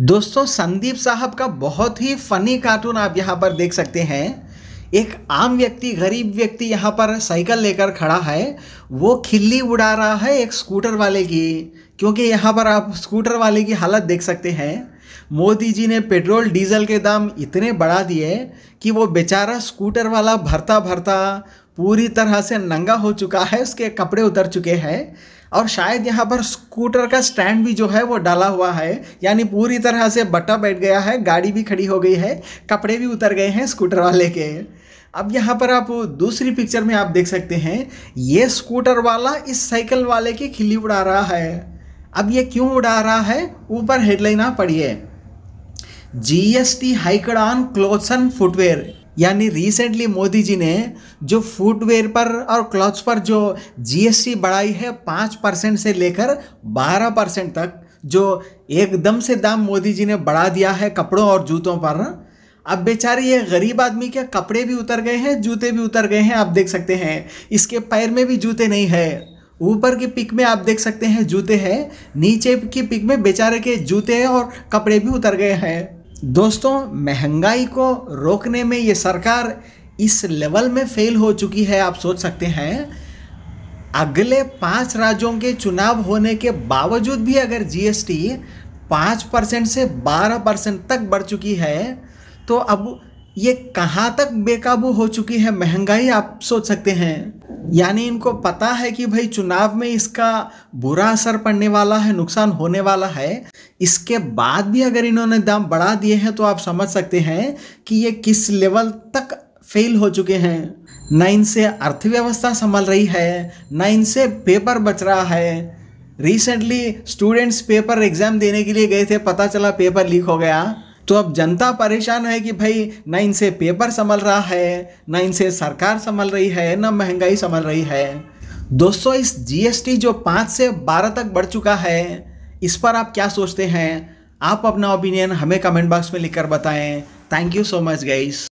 दोस्तों संदीप साहब का बहुत ही फनी कार्टून आप यहाँ पर देख सकते हैं एक आम व्यक्ति गरीब व्यक्ति यहाँ पर साइकिल लेकर खड़ा है वो खिल्ली उड़ा रहा है एक स्कूटर वाले की क्योंकि यहाँ पर आप स्कूटर वाले की हालत देख सकते हैं मोदी जी ने पेट्रोल डीजल के दाम इतने बढ़ा दिए कि वो बेचारा स्कूटर वाला भरता भरता पूरी तरह से नंगा हो चुका है उसके कपड़े उतर चुके हैं और शायद यहाँ पर स्कूटर का स्टैंड भी जो है वो डाला हुआ है यानी पूरी तरह से बट्टा बैठ गया है गाड़ी भी खड़ी हो गई है कपड़े भी उतर गए हैं स्कूटर वाले के अब यहाँ पर आप दूसरी पिक्चर में आप देख सकते हैं ये स्कूटर वाला इस साइकिल वाले की खिल्ली उड़ा रहा है अब ये क्यों उड़ा रहा है ऊपर हेडलाइन पढ़िए G S T hiked on clothes and footwear यानी रिसेंटली मोदी जी ने जो फुटवेयर पर और क्लॉथ्स पर जो जीएसटी बढ़ाई है पाँच परसेंट से लेकर बारह परसेंट तक जो एकदम से दाम मोदी जी ने बढ़ा दिया है कपड़ों और जूतों पर अब बेचारे ये गरीब आदमी के कपड़े भी उतर गए हैं जूते भी उतर गए हैं आप देख सकते हैं इसके पैर में भी जूते नहीं है ऊपर की पिक में आप देख सकते हैं जूते हैं नीचे की पिक में बेचारे के जूते और कपड़े भी उतर गए हैं दोस्तों महंगाई को रोकने में ये सरकार इस लेवल में फेल हो चुकी है आप सोच सकते हैं अगले पाँच राज्यों के चुनाव होने के बावजूद भी अगर जीएसटी पाँच परसेंट से बारह परसेंट तक बढ़ चुकी है तो अब ये कहाँ तक बेकाबू हो चुकी है महंगाई आप सोच सकते हैं यानी इनको पता है कि भाई चुनाव में इसका बुरा असर पड़ने वाला है नुकसान होने वाला है इसके बाद भी अगर इन्होंने दाम बढ़ा दिए हैं तो आप समझ सकते हैं कि ये किस लेवल तक फेल हो चुके हैं न इनसे अर्थव्यवस्था संभल रही है न इनसे पेपर बच रहा है रिसेंटली स्टूडेंट्स पेपर एग्ज़ाम देने के लिए गए थे पता चला पेपर लीक हो गया तो अब जनता परेशान है कि भाई ना इनसे पेपर संभल रहा है ना इनसे सरकार संभल रही है ना महंगाई संभल रही है दोस्तों इस जीएसटी जो पाँच से बारह तक बढ़ चुका है इस पर आप क्या सोचते हैं आप अपना ओपिनियन हमें कमेंट बॉक्स में लिखकर बताएं thank you so much guys